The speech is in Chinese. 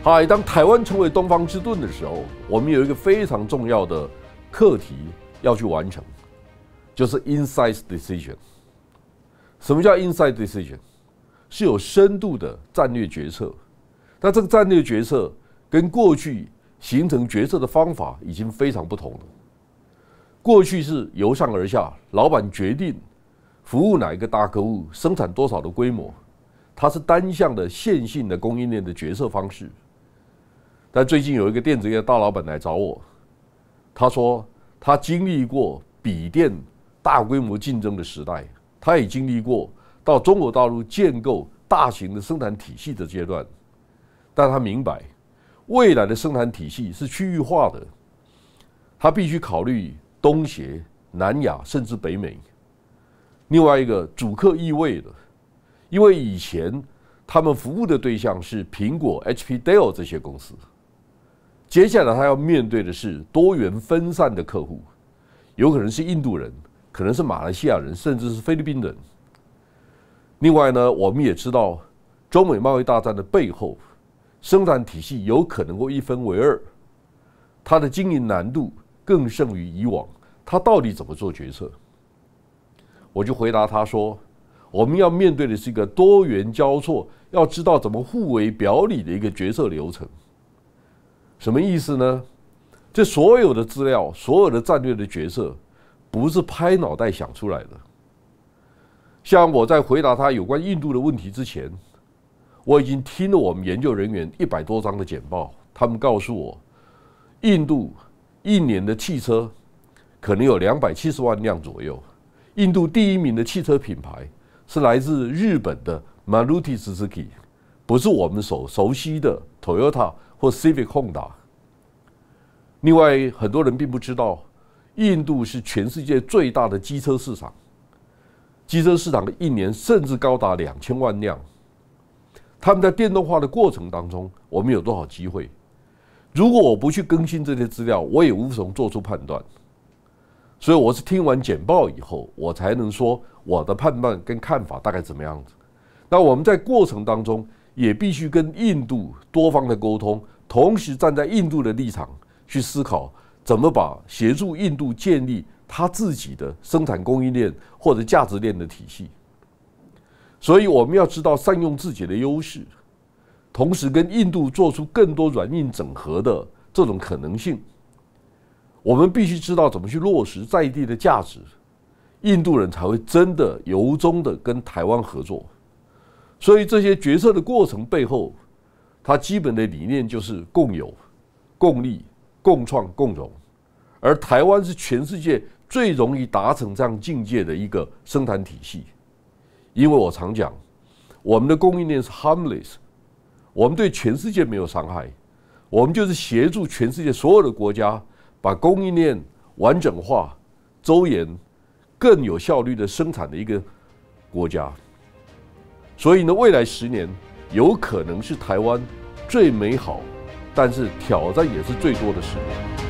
嗨，当台湾成为东方之盾的时候，我们有一个非常重要的课题要去完成，就是 inside decision。什么叫 inside decision？是有深度的战略决策。那这个战略决策跟过去形成决策的方法已经非常不同了。过去是由上而下，老板决定服务哪一个大客户，生产多少的规模，它是单向的线性的供应链的决策方式。但最近有一个电子业大老板来找我，他说他经历过笔电大规模竞争的时代，他也经历过到中国大陆建构大型的生产体系的阶段，但他明白未来的生产体系是区域化的，他必须考虑东协、南亚甚至北美。另外一个主客意味的，因为以前他们服务的对象是苹果、HP、Dell 这些公司。接下来他要面对的是多元分散的客户，有可能是印度人，可能是马来西亚人，甚至是菲律宾人。另外呢，我们也知道，中美贸易大战的背后，生产体系有可能够一分为二，它的经营难度更胜于以往。他到底怎么做决策？我就回答他说：“我们要面对的是一个多元交错，要知道怎么互为表里的一个决策流程。”什么意思呢？这所有的资料、所有的战略的决策，不是拍脑袋想出来的。像我在回答他有关印度的问题之前，我已经听了我们研究人员一百多张的简报，他们告诉我，印度一年的汽车可能有两百七十万辆左右。印度第一名的汽车品牌是来自日本的 Maruti Suzuki。不是我们所熟悉的 Toyota 或 Civic、Honda。另外，很多人并不知道，印度是全世界最大的机车市场，机车市场的一年甚至高达两千万辆。他们在电动化的过程当中，我们有多少机会？如果我不去更新这些资料，我也无从做出判断。所以，我是听完简报以后，我才能说我的判断跟看法大概怎么样子。那我们在过程当中。也必须跟印度多方的沟通，同时站在印度的立场去思考，怎么把协助印度建立他自己的生产供应链或者价值链的体系。所以我们要知道善用自己的优势，同时跟印度做出更多软硬整合的这种可能性。我们必须知道怎么去落实在地的价值，印度人才会真的由衷的跟台湾合作。所以这些决策的过程背后，它基本的理念就是共有、共利、共创、共荣。而台湾是全世界最容易达成这样境界的一个生产体系，因为我常讲，我们的供应链是 harmless，我们对全世界没有伤害，我们就是协助全世界所有的国家把供应链完整化、周延、更有效率的生产的一个国家。所以呢，未来十年有可能是台湾最美好，但是挑战也是最多的十年。